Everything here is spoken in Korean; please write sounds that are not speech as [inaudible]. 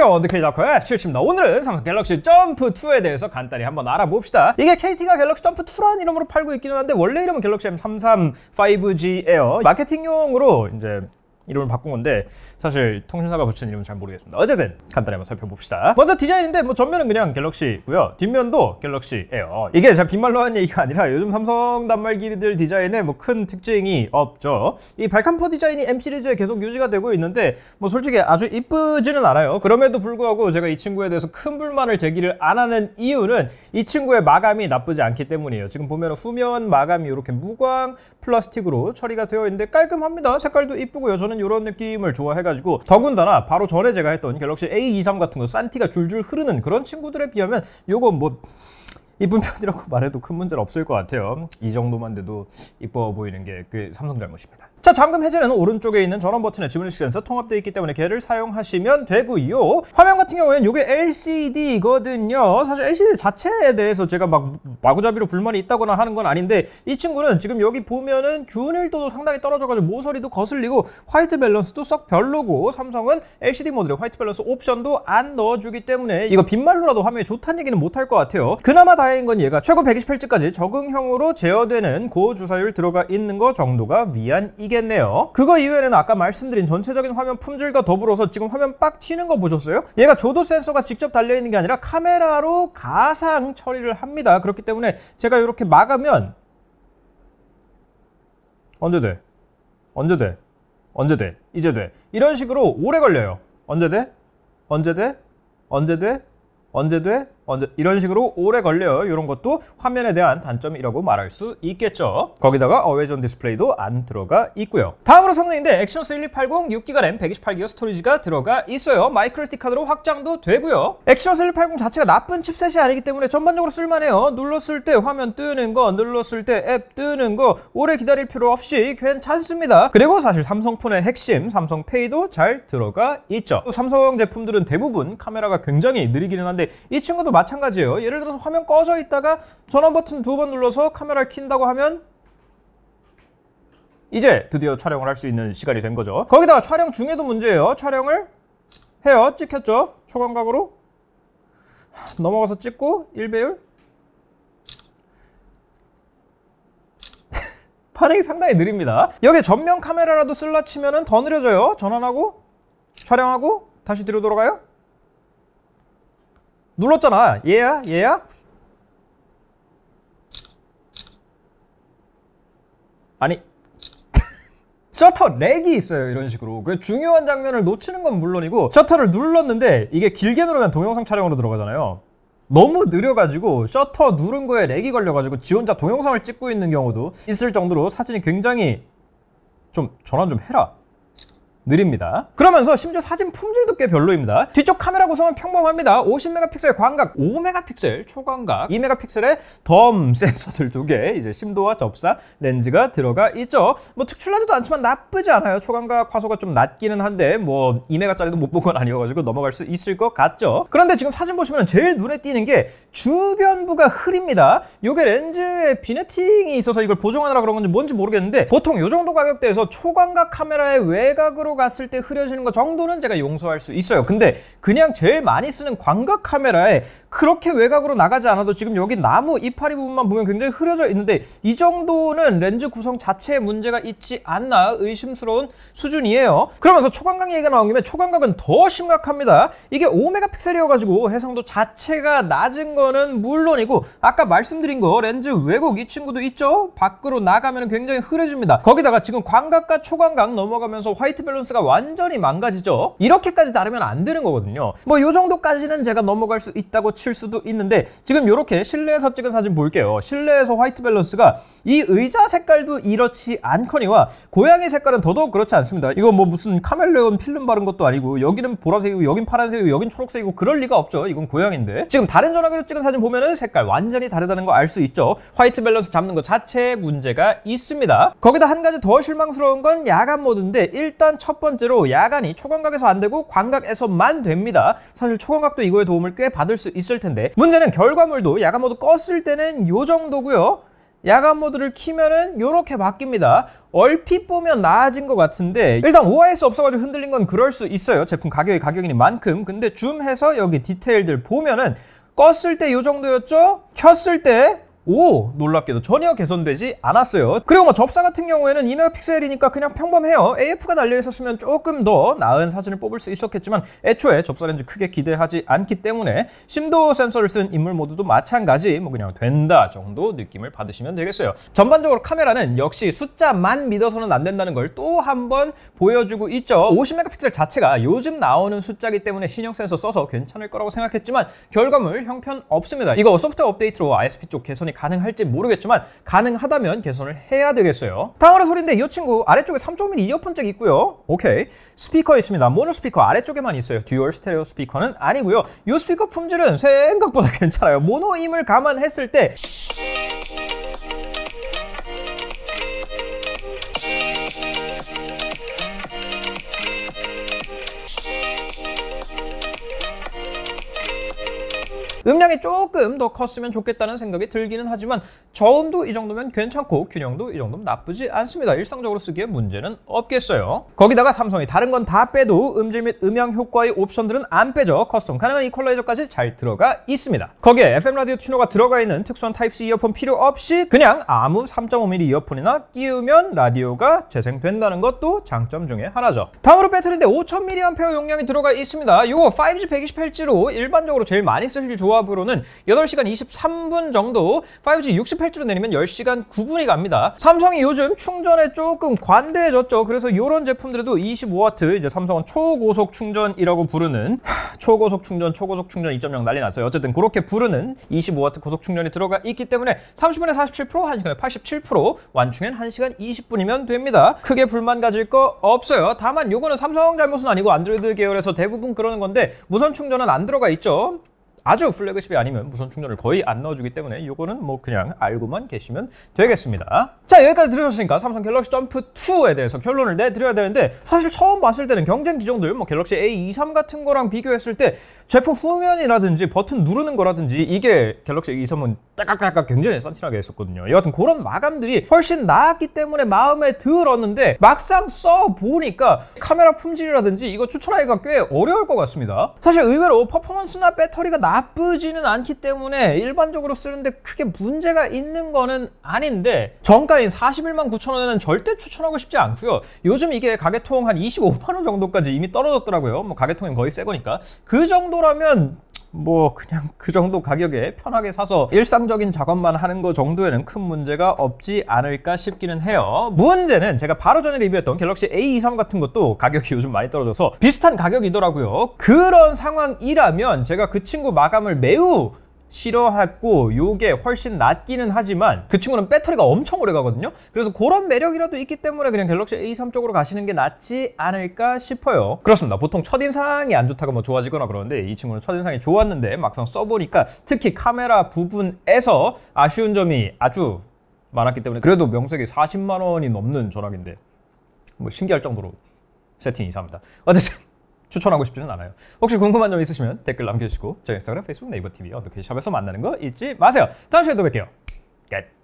안녕하세요 원더케이자커의 F77입니다 오늘은 삼성 갤럭시 점프2에 대해서 간단히 한번 알아봅시다 이게 KT가 갤럭시 점프2란 이름으로 팔고 있기는 한데 원래 이름은 갤럭시 M33 5G 에어 마케팅용으로 이제 이름을 바꾼 건데 사실 통신사가 붙인 이름은 잘 모르겠습니다. 어쨌든 간단히 한번 살펴봅시다. 먼저 디자인인데 뭐 전면은 그냥 갤럭시고요. 뒷면도 갤럭시 에어. 이게 제가 빈말로 한 얘기가 아니라 요즘 삼성 단말기들 디자인에 뭐 큰 특징이 없죠. 이 발칸포 디자인이 M 시리즈에 계속 유지가 되고 있는데 뭐 솔직히 아주 이쁘지는 않아요. 그럼에도 불구하고 제가 이 친구에 대해서 큰 불만을 제기를 안 하는 이유는 이 친구의 마감이 나쁘지 않기 때문이에요. 지금 보면 후면 마감이 이렇게 무광 플라스틱으로 처리가 되어 있는데 깔끔합니다. 색깔도 이쁘고요. 저는 이런 느낌을 좋아해가지고 더군다나 바로 전에 제가 했던 갤럭시 A23 같은 거 산티가 줄줄 흐르는 그런 친구들에 비하면 요건뭐 이쁜 [laughs] 편이라고 말해도 큰 문제는 없을 것 같아요. 이 정도만 돼도 이뻐 보이는 게 그 삼성 잘못입니다. 자 잠금 해제는 오른쪽에 있는 전원 버튼에지문식 센서 통합되어 있기 때문에 걔를 사용하시면 되고요 화면 같은 경우에는 이게 LCD거든요 사실 LCD 자체에 대해서 제가 막 마구잡이로 불만이 있다거나 하는 건 아닌데 이 친구는 지금 여기 보면은 균일도도 상당히 떨어져가지고 모서리도 거슬리고 화이트 밸런스도 썩 별로고 삼성은 LCD 모델에 화이트 밸런스 옵션도 안 넣어주기 때문에 이거 빈말로라도 화면이 좋다는 얘기는 못 할 것 같아요 그나마 다행인 건 얘가 최고 120Hz까지 적응형으로 제어되는 고주사율 들어가 있는 거 정도가 위안이 이겠네요. 그거 이외에는 아까 말씀드린 전체적인 화면 품질과 더불어서 지금 화면 빡 튀는 거 보셨어요? 얘가 조도 센서가 직접 달려있는 게 아니라 카메라로 가상 처리를 합니다. 그렇기 때문에 제가 이렇게 막으면 언제 돼? 언제 돼? 언제 돼? 이제 돼? 이런 식으로 오래 걸려요. 언제 돼? 언제 돼? 언제 돼? 언제 돼? 언제 돼? 이런 식으로 오래 걸려요. 이런 것도 화면에 대한 단점이라고 말할 수 있겠죠. 거기다가 어웨이존 디스플레이도 안 들어가 있고요. 다음으로 성능인데 액션스 1 2 8 0 6기가 램 128기가 스토리지가 들어가 있어요. 마이크로SD 카드로 확장도 되고요. 액션스 1680 자체가 나쁜 칩셋이 아니기 때문에 전반적으로 쓸만해요. 눌렀을 때 화면 뜨는 거, 눌렀을 때 앱 뜨는 거 오래 기다릴 필요 없이 괜찮습니다. 그리고 사실 삼성폰의 핵심 삼성 페이도 잘 들어가 있죠. 삼성 제품들은 대부분 카메라가 굉장히 느리기는 한데 이 친구도 마찬가지예요. 예를 들어서 화면 꺼져 있다가 전원 버튼 두 번 눌러서 카메라를 킨다고 하면 이제 드디어 촬영을 할 수 있는 시간이 된 거죠. 거기다가 촬영 중에도 문제예요. 촬영을 해요. 찍혔죠? 초광각으로 넘어가서 찍고 1배율 [laughs] 반응이 상당히 느립니다. 여기 전면 카메라라도 쓸라 치면 더 느려져요. 전환하고 촬영하고 다시 뒤로 돌아가요. 눌렀잖아 얘야 얘야 아니 [laughs] 셔터 렉이 있어요 이런 식으로 그래서 중요한 장면을 놓치는 건 물론이고 셔터를 눌렀는데 이게 길게 누르면 동영상 촬영으로 들어가잖아요 너무 느려가지고 셔터 누른 거에 렉이 걸려가지고 지 혼자 동영상을 찍고 있는 경우도 있을 정도로 사진이 굉장히 좀 전환 좀 해라 느립니다. 그러면서 심지어 사진 품질도 꽤 별로입니다. 뒤쪽 카메라 구성은 평범합니다. 50메가픽셀 광각, 5메가픽셀 초광각, 2메가픽셀의 덤 센서들 두 개, 이제 심도와 접사 렌즈가 들어가 있죠. 뭐 특출나지도 않지만 나쁘지 않아요. 초광각 화소가 좀 낮기는 한데 뭐 2메가짜리도 못 본 건 아니어가지고 넘어갈 수 있을 것 같죠. 그런데 지금 사진 보시면 제일 눈에 띄는 게 주변부가 흐립니다. 이게 렌즈에 비네팅이 있어서 이걸 보정하느라 그런 건지 뭔지 모르겠는데 보통 이 정도 가격대에서 초광각 카메라의 외곽으로 앞으로 갔을 때 흐려지는 것 정도는 제가 용서할 수 있어요. 근데 그냥 제일 많이 쓰는 광각 카메라에 그렇게 외곽으로 나가지 않아도 지금 여기 나무 이파리 부분만 보면 굉장히 흐려져 있는데 이 정도는 렌즈 구성 자체에 문제가 있지 않나 의심스러운 수준이에요. 그러면서 초광각 얘기가 나온 김에 초광각은 더 심각합니다. 이게 5메가픽셀이어가지고 해상도 자체가 낮은 거는 물론이고 아까 말씀드린 거 렌즈 왜곡 이 친구도 있죠? 밖으로 나가면 굉장히 흐려집니다. 거기다가 지금 광각과 초광각 넘어가면서 화이트 밸런스가 완전히 망가지죠? 이렇게까지 다르면 안 되는 거거든요. 뭐 이 정도까지는 제가 넘어갈 수 있다고 칠 수도 있는데 지금 이렇게 실내에서 찍은 사진 볼게요. 실내에서 화이트 밸런스가 이 의자 색깔도 이렇지 않거니와 고양이 색깔은 더더욱 그렇지 않습니다. 이거 뭐 무슨 카멜레온 필름 바른 것도 아니고 여기는 보라색이고 여긴 파란색이고 여긴 초록색이고 그럴 리가 없죠. 이건 고양인데 지금 다른 전화기로 찍은 사진 보면은 색깔 완전히 다르다는 거 알 수 있죠. 화이트 밸런스 잡는 것 자체에 문제가 있습니다. 거기다 한 가지 더 실망스러운 건 야간 모드인데 일단 첫 번째로 야간이 초광각에서 안 되고 광각에서만 됩니다. 사실 초광각도 이거에 도움을 꽤 받을 수 있을 있을 텐데 문제는 결과물도 야간 모드 껐을 때는 요 정도고요 야간 모드를 키면은 요렇게 바뀝니다 얼핏 보면 나아진 것 같은데 일단 OIS 없어가지고 흔들린 건 그럴 수 있어요 제품 가격이 가격이니 만큼 근데 줌해서 여기 디테일들 보면은 껐을 때 요 정도였죠? 켰을 때 오! 놀랍게도 전혀 개선되지 않았어요. 그리고 뭐 접사 같은 경우에는 2메가픽셀이니까 그냥 평범해요. AF가 달려있었으면 조금 더 나은 사진을 뽑을 수 있었겠지만 애초에 접사 렌즈 크게 기대하지 않기 때문에 심도 센서를 쓴 인물 모드도 마찬가지 뭐 그냥 된다 정도 느낌을 받으시면 되겠어요. 전반적으로 카메라는 역시 숫자만 믿어서는 안 된다는 걸 또 한번 보여주고 있죠. 50메가픽셀 자체가 요즘 나오는 숫자기 때문에 신형 센서 써서 괜찮을 거라고 생각했지만 결과물 형편없습니다. 이거 소프트웨어 업데이트로 ISP 쪽 개선이 가능할지 모르겠지만 가능하다면 개선을 해야 되겠어요 다음으로 소리인데 이 친구 아래쪽에 3.1 이어폰 잭 있고요 오케이 스피커 있습니다 모노 스피커 아래쪽에만 있어요 듀얼 스테레오 스피커는 아니고요 이 스피커 품질은 생각보다 [laughs] 괜찮아요 모노임을 감안했을 때 음량이 조금 더 컸으면 좋겠다는 생각이 들기는 하지만 저음도 이 정도면 괜찮고 균형도 이 정도면 나쁘지 않습니다. 일상적으로 쓰기에 문제는 없겠어요. 거기다가 삼성이 다른 건 다 빼도 음질 및 음향 효과의 옵션들은 안 빼죠. 커스텀 가능한 이퀄라이저까지 잘 들어가 있습니다. 거기에 FM 라디오 튜너가 들어가 있는 특수한 타입C 이어폰 필요 없이 그냥 아무 3.5mm 이어폰이나 끼우면 라디오가 재생된다는 것도 장점 중에 하나죠. 다음으로 배터리인데 5000mAh 용량이 들어가 있습니다. 이거 5G 128G로 일반적으로 제일 많이 쓰실 조합으로는 8시간 23분 정도 5G 68 8km 내리면 10시간 9분이 갑니다. 삼성이 요즘 충전에 조금 관대해졌죠. 그래서 이런 제품들에도 25W 이제 삼성은 초고속 충전이라고 부르는 [sighs] 초고속 충전, 초고속 충전 2.0 난리 났어요. 어쨌든 그렇게 부르는 25W 고속 충전이 들어가 있기 때문에 30분에 47%, 1시간에 87% 완충엔 1시간 20분이면 됩니다. 크게 불만 가질 거 없어요. 다만 요거는 삼성 잘못은 아니고 안드로이드 계열에서 대부분 그러는 건데 무선 충전은 안 들어가 있죠. 아주 플래그십이 아니면 무선 충전을 거의 안 넣어주기 때문에 이거는 뭐 그냥 알고만 계시면 되겠습니다. 자 여기까지 들으셨으니까 삼성 갤럭시 점프 2에 대해서 결론을 내드려야 되는데 사실 처음 봤을 때는 경쟁 기종들 뭐 갤럭시 A23 같은 거랑 비교했을 때 제품 후면이라든지 버튼 누르는 거라든지 이게 갤럭시 A23은 딱깍딱깍 굉장히 산티나게 했었거든요. 여하튼 그런 마감들이 훨씬 나았기 때문에 마음에 들었는데 막상 써보니까 카메라 품질이라든지 이거 추천하기가 꽤 어려울 것 같습니다. 사실 의외로 퍼포먼스나 배터리가 나 나쁘지는 않기 때문에 일반적으로 쓰는데 크게 문제가 있는 거는 아닌데 정가인 41만 9천 원에는 절대 추천하고 싶지 않고요. 요즘 이게 가계통 한 25만 원 정도까지 이미 떨어졌더라고요. 뭐 가계통이 거의 새 거니까. 그 정도라면 뭐 그냥 [laughs] 그 정도 가격에 편하게 사서 일상적인 작업만 하는 거 정도에는 큰 문제가 없지 않을까 싶기는 해요 문제는 제가 바로 전에 리뷰했던 갤럭시 A23 같은 것도 가격이 요즘 많이 떨어져서 비슷한 가격이더라고요 그런 상황이라면 제가 그 친구 마감을 매우 싫어했고 요게 훨씬 낫기는 하지만 그 친구는 배터리가 엄청 오래 가거든요 그래서 그런 매력이라도 있기 때문에 그냥 갤럭시 A3 쪽으로 가시는 게 낫지 않을까 싶어요 그렇습니다 보통 첫인상이 안 좋다고 뭐 좋아지거나 그러는데 이 친구는 첫인상이 좋았는데 막상 써보니까 특히 카메라 부분에서 아쉬운 점이 아주 많았기 때문에 그래도 명색이 40만 원이 넘는 전화기인데 뭐 신기할 정도로 세팅이 이상합니다 어쨌든 추천하고 싶지는 않아요. 혹시 궁금한 점 있으시면 댓글 남겨주시고 저희 인스타그램, 페이스북, 네이버 TV 어더케이샵에서 만나는 거 잊지 마세요. 다음 시간에 또 뵐게요. 겟!